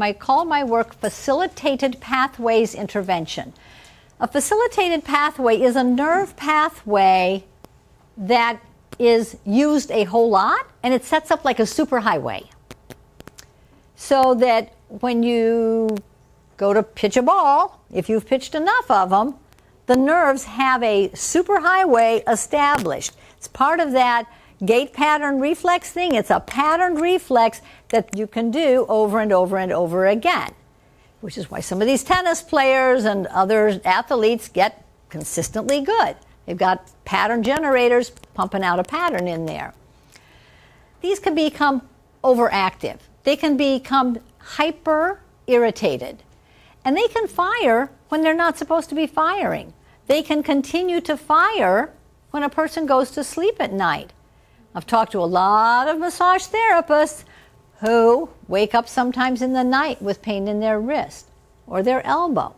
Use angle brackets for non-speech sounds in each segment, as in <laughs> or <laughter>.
I call my work facilitated pathways intervention. A facilitated pathway is a nerve pathway that is used a whole lot and it sets up like a superhighway. So that when you go to pitch a ball, if you've pitched enough of them, the nerves have a superhighway established. It's part of that gait pattern reflex thing, it's a patterned reflex that you can do over and over and over again, which is why some of these tennis players and other athletes get consistently good. They've got pattern generators pumping out a pattern in there. These can become overactive. They can become hyper irritated. And they can fire when they're not supposed to be firing. They can continue to fire when a person goes to sleep at night. I've talked to a lot of massage therapists who wake up sometimes in the night with pain in their wrist or their elbow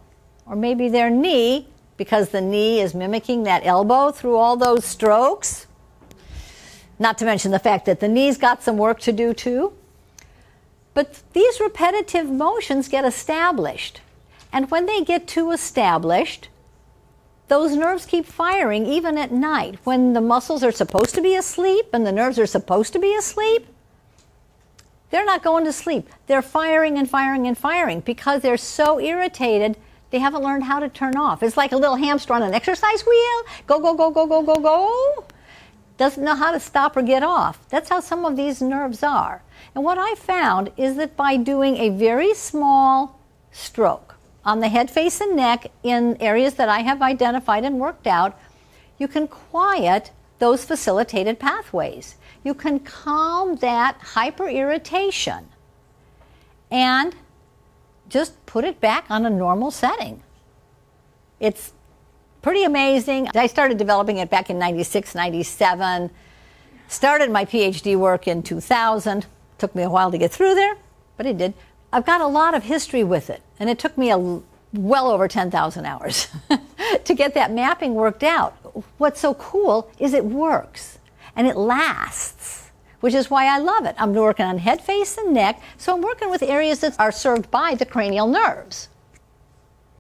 or maybe their knee because the knee is mimicking that elbow through all those strokes. Not to mention the fact that the knee's got some work to do too. But these repetitive motions get established. And when they get too established, those nerves keep firing even at night when the muscles are supposed to be asleep and the nerves are supposed to be asleep. They're not going to sleep. They're firing and firing and firing because they're so irritated they haven't learned how to turn off. It's like a little hamster on an exercise wheel. Go, go, go, go, go, go, go. Doesn't know how to stop or get off. That's how some of these nerves are. And what I found is that by doing a very small stroke, on the head, face, and neck in areas that I have identified and worked out, you can quiet those facilitated pathways. You can calm that hyper irritation and just put it back on a normal setting. It's pretty amazing. I started developing it back in 96, 97, started my PhD work in 2000. Took me a while to get through there, but it did. I've got a lot of history with it, and it took me a, well over 10,000 hours <laughs> to get that mapping worked out. What's so cool is it works and it lasts, which is why I love it. I'm working on head, face, and neck, so I'm working with areas that are served by the cranial nerves.